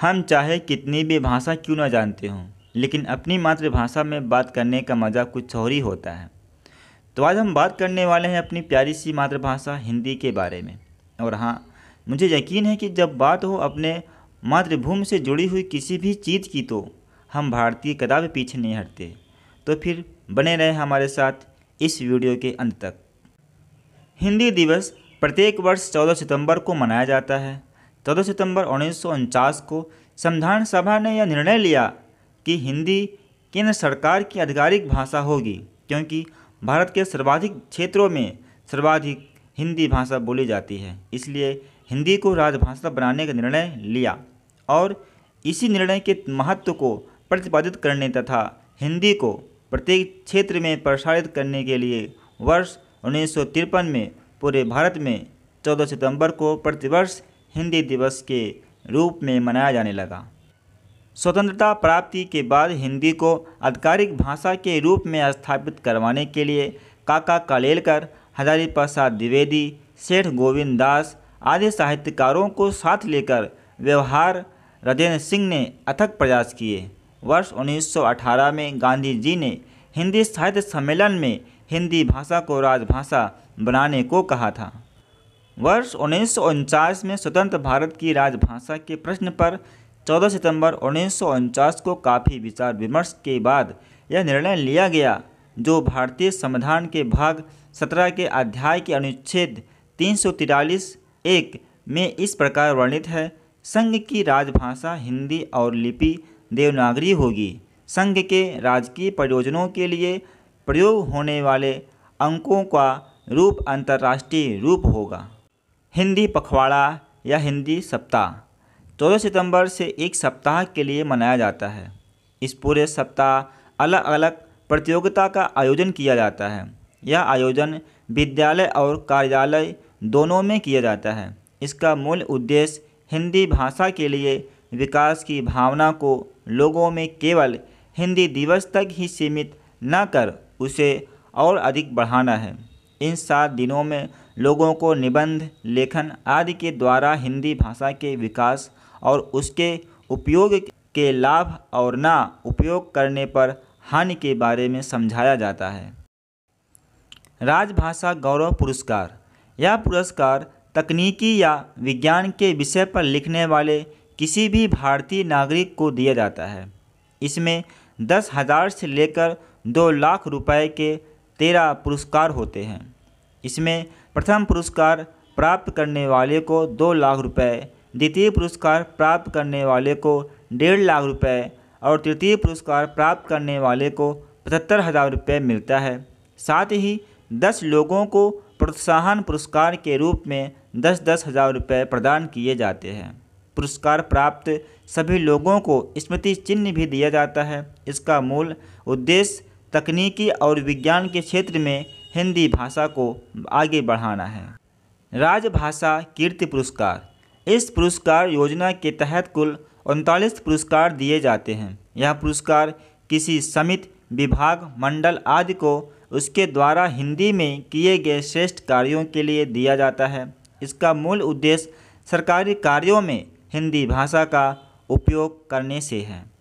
हम चाहे कितनी भी भाषा क्यों ना जानते हों लेकिन अपनी मातृभाषा में बात करने का मज़ा कुछ और ही होता है तो आज हम बात करने वाले हैं अपनी प्यारी सी मातृभाषा हिंदी के बारे में और हाँ मुझे यकीन है कि जब बात हो अपने मातृभूमि से जुड़ी हुई किसी भी चीज़ की तो हम भारतीय कदापि पीछे नहीं हटते तो फिर बने रहें हमारे साथ इस वीडियो के अंत तक हिंदी दिवस प्रत्येक वर्ष 14 सितंबर को मनाया जाता है चौदह सितंबर उन्नीस को संविधान सभा ने यह निर्णय लिया कि हिंदी केंद्र सरकार की आधिकारिक भाषा होगी क्योंकि भारत के सर्वाधिक क्षेत्रों में सर्वाधिक हिंदी भाषा बोली जाती है इसलिए हिंदी को राजभाषा बनाने का निर्णय लिया और इसी निर्णय के महत्व को प्रतिपादित करने तथा हिंदी को प्रत्येक क्षेत्र में प्रसारित करने के लिए वर्ष उन्नीस में पूरे भारत में 14 सितंबर को प्रतिवर्ष हिंदी दिवस के रूप में मनाया जाने लगा स्वतंत्रता प्राप्ति के बाद हिंदी को आधिकारिक भाषा के रूप में स्थापित करवाने के लिए काका कालेलकर हजारी प्रसाद द्विवेदी सेठ गोविंद दास आदि साहित्यकारों को साथ लेकर व्यवहार रजेंद्र सिंह ने अथक प्रयास किए वर्ष 1918 में गांधी जी ने हिंदी साहित्य सम्मेलन में हिंदी भाषा को राजभाषा बनाने को कहा था वर्ष उन्नीस में स्वतंत्र भारत की राजभाषा के प्रश्न पर 14 सितंबर उन्नीस को काफ़ी विचार विमर्श के बाद यह निर्णय लिया गया जो भारतीय संविधान के भाग 17 के अध्याय के अनुच्छेद तीन एक में इस प्रकार वर्णित है संघ की राजभाषा हिंदी और लिपि देवनागरी होगी संघ के राजकीय प्रयोजनों के लिए प्रयोग होने वाले अंकों का रूप अंतर्राष्ट्रीय रूप होगा हिंदी पखवाड़ा या हिंदी सप्ताह चौदह सितंबर से एक सप्ताह के लिए मनाया जाता है इस पूरे सप्ताह अलग अलग प्रतियोगिता का आयोजन किया जाता है यह आयोजन विद्यालय और कार्यालय दोनों में किया जाता है इसका मूल उद्देश्य हिंदी भाषा के लिए विकास की भावना को लोगों में केवल हिंदी दिवस तक ही सीमित न कर उसे और अधिक बढ़ाना है इन सात दिनों में लोगों को निबंध लेखन आदि के द्वारा हिंदी भाषा के विकास और उसके उपयोग के लाभ और ना उपयोग करने पर हानि के बारे में समझाया जाता है राजभाषा गौरव पुरस्कार यह पुरस्कार तकनीकी या विज्ञान के विषय पर लिखने वाले किसी भी भारतीय नागरिक को दिया जाता है इसमें दस हज़ार से लेकर दो लाख रुपए के तेरह पुरस्कार होते हैं इसमें प्रथम पुरस्कार प्राप्त करने वाले को दो लाख रुपए द्वितीय पुरस्कार प्राप्त करने वाले को डेढ़ लाख रुपए और तृतीय पुरस्कार प्राप्त करने वाले को पचहत्तर हज़ार रुपये मिलता है साथ ही दस लोगों को प्रोत्साहन पुरस्कार के रूप में दस दस हज़ार रुपये प्रदान किए जाते हैं पुरस्कार प्राप्त सभी लोगों को स्मृति चिन्ह भी दिया जाता है इसका मूल उद्देश्य तकनीकी और विज्ञान के क्षेत्र में हिंदी भाषा को आगे बढ़ाना है राजभाषा कीर्ति पुरस्कार इस पुरस्कार योजना के तहत कुल उनतालीस पुरस्कार दिए जाते हैं यह पुरस्कार किसी समिति विभाग मंडल आदि को उसके द्वारा हिंदी में किए गए श्रेष्ठ कार्यों के लिए दिया जाता है इसका मूल उद्देश्य सरकारी कार्यों में हिंदी भाषा का उपयोग करने से है